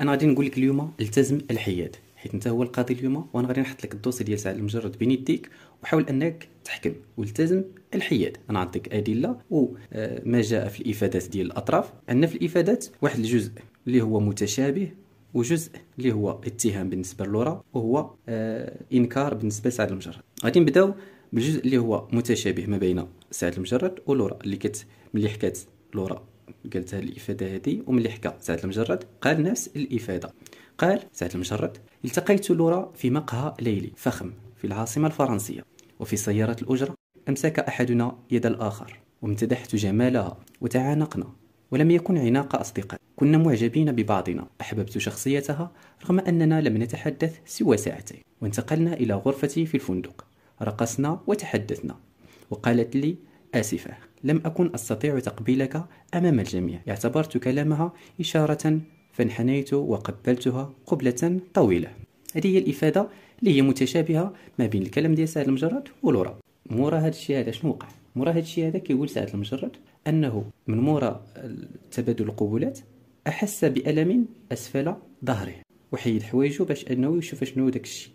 انا غادي نقول لك اليوم التزم الحياد حيت انت هو القاضي اليوم وانا غادي نحط لك الدوسي ديال سعد المجرد بين يديك وحاول انك تحكم والتزم الحياد انا عطيك ادله وما آه، جاء في الافادات ديال الاطراف عندنا في الافادات واحد الجزء اللي هو متشابه وجزء اللي هو اتهام بالنسبه للورا وهو آه انكار بالنسبه لسعد المجرد غادي نبداو بالجزء اللي هو متشابه ما بين سعد المجرد ولورا اللي كت ملي حكات لورا قالت هذه الافاده هذه وملي حكى سعد المجرد قال نفس الافاده قال سعد المجرد التقيت لورا في مقهى ليلي فخم في العاصمه الفرنسيه وفي سياره الاجره امسك احدنا يد الاخر وامتدحت جمالها وتعانقنا ولم يكن عناق اصدقاء كنا معجبين ببعضنا احببت شخصيتها رغم اننا لم نتحدث سوى ساعتين وانتقلنا الى غرفتي في الفندق رقصنا وتحدثنا وقالت لي اسفه لم أكن أستطيع تقبيلك أمام الجميع اعتبرت كلامها إشارة فانحنيت وقبلتها قبلة طويلة هذه هي الإفادة اللي هي متشابهة ما بين الكلام ديال سعد المجرد ولورا مورا هذا الشيء هذا شنو وقع مورا هذا الشيء هذا كيقول سعد المجرد أنه من مورا تبادل القبولات أحس بألم أسفل ظهره وحيد حوايجو باش أنه يشوف شنو داك الشيء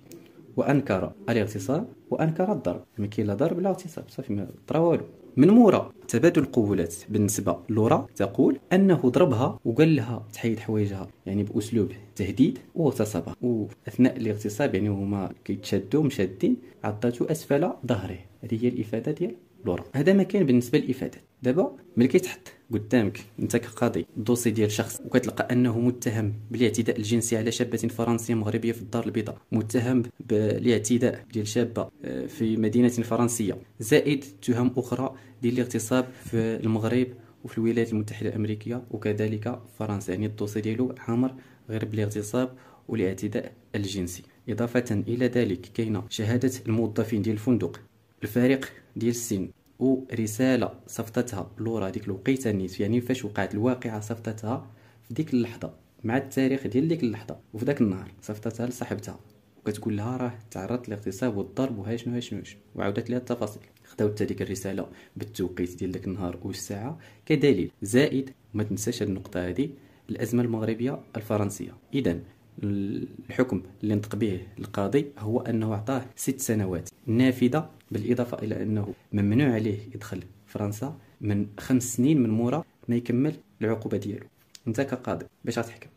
وانكر الاغتصاب وانكر الضرب ما كاين لا ضرب لا اغتصاب صافي ما طرا والو من مورا تبادل القبولات بالنسبه لورا تقول انه ضربها وقال لها تحيد حوايجها يعني باسلوب تهديد واغتصبها واثناء الاغتصاب يعني هما كيتشدوا مشادين عطاتو اسفل ظهره هذه هي الافاده ديال لورا هذا ما كان بالنسبه للافادات دابا ملي كيتحط قدامك انت كقاضي الدوسي ديال شخص وكتلقى انه متهم بالاعتداء الجنسي على شابه فرنسيه مغربيه في الدار البيضاء متهم بالاعتداء ديال شابه آه، في مدينه فرنسيه زائد تهم اخرى ديال الاغتصاب في المغرب وفي الولايات المتحده الامريكيه وكذلك فرنسا يعني الدوسي ديالو عامر غير بالاغتصاب والاعتداء الجنسي اضافه الى ذلك كاينه شهاده الموظفين ديال الفندق الفارق ديال السن ورساله صفتتها لورا ديك الوقيته نيت يعني فاش وقعت الواقعه صفتتها في ديك اللحظه مع التاريخ ديال ديك اللحظه وفي داك النهار صفتتها لصاحبتها وكتقول لها راه تعرضت للاغتصاب والضرب وها شنو شنو وعاودت لها التفاصيل خداو حتى ديك الرساله بالتوقيت ديال داك النهار والساعه كدليل زائد ما تنساش هاد النقطه هذه الازمه المغربيه الفرنسيه اذا الحكم اللي نطق به القاضي هو انه اعطاه ست سنوات نافذه بالاضافه الى انه ممنوع عليه يدخل فرنسا من خمس سنين من مورا ما يكمل العقوبه ديالو انت كقاضي باش غتحكم